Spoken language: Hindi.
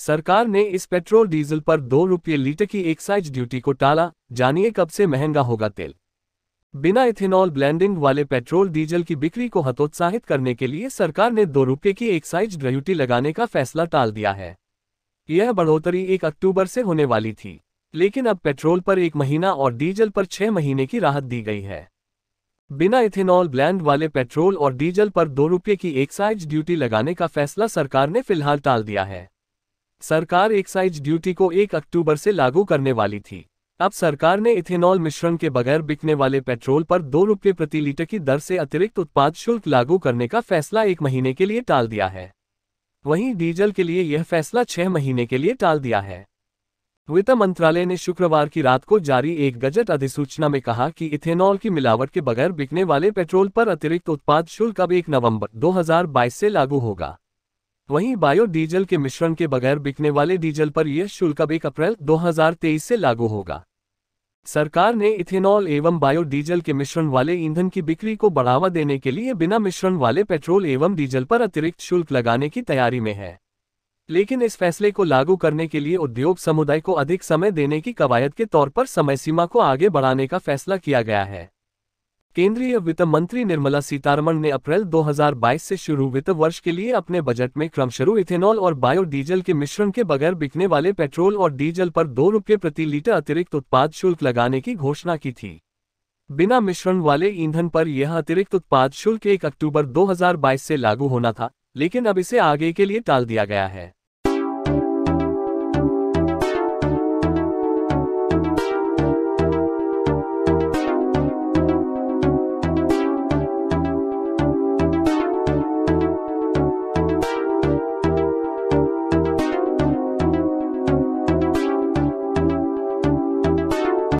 सरकार ने इस पेट्रोल डीजल पर दो रुपये लीटर की एक्साइज ड्यूटी को टाला जानिए कब से महंगा होगा तेल बिना इथेनॉल ब्लेंडिंग वाले पेट्रोल डीजल की बिक्री को हतोत्साहित करने के लिए सरकार ने दो रुपये की एक्साइज ड्यूटी लगाने का फैसला टाल दिया है यह बढ़ोतरी एक अक्टूबर से होने वाली थी लेकिन अब पेट्रोल पर एक महीना और डीजल पर छह महीने की राहत दी गई है बिना इथेनॉल ब्लैंड वाले पेट्रोल और डीजल पर दो रुपये की एक्साइज ड्यूटी लगाने का फैसला सरकार ने फिलहाल टाल दिया है सरकार एक्साइज ड्यूटी को 1 अक्टूबर से लागू करने वाली थी अब सरकार ने इथेनॉल मिश्रण के बगैर बिकने वाले पेट्रोल पर दो रुपये प्रति लीटर की दर से अतिरिक्त उत्पाद शुल्क लागू करने का फैसला एक महीने के लिए टाल दिया है वहीं डीजल के लिए यह फैसला छह महीने के लिए टाल दिया है वित्त मंत्रालय ने शुक्रवार की रात को जारी एक गजट अधिसूचना में कहा कि इथेनॉल की मिलावट के बगैर बिकने वाले पेट्रोल पर अतिरिक्त उत्पाद शुल्क अब एक नवंबर 2022 से लागू होगा वहीं बायोडीजल के मिश्रण के बगैर बिकने वाले डीजल पर यह शुल्क अब एक अप्रैल 2023 से लागू होगा सरकार ने इथेनॉल एवं बायोडीजल के मिश्रण वाले ईंधन की बिक्री को बढ़ावा देने के लिए बिना मिश्रण वाले पेट्रोल एवं डीजल पर अतिरिक्त शुल्क लगाने की तैयारी में है लेकिन इस फैसले को लागू करने के लिए उद्योग समुदाय को अधिक समय देने की कवायद के तौर पर समय सीमा को आगे बढ़ाने का फैसला किया गया है केंद्रीय वित्त मंत्री निर्मला सीतारमण ने अप्रैल 2022 से शुरू वित्त वर्ष के लिए अपने बजट में क्रमशरू इथेनॉल और बायोडीजल के मिश्रण के बगैर बिकने वाले पेट्रोल और डीजल पर दो रुपये प्रति लीटर अतिरिक्त उत्पाद शुल्क लगाने की घोषणा की थी बिना मिश्रण वाले ईंधन पर यह अतिरिक्त उत्पाद शुल्क एक अक्टूबर 2022 से लागू होना था लेकिन अब इसे आगे के लिए टाल दिया गया है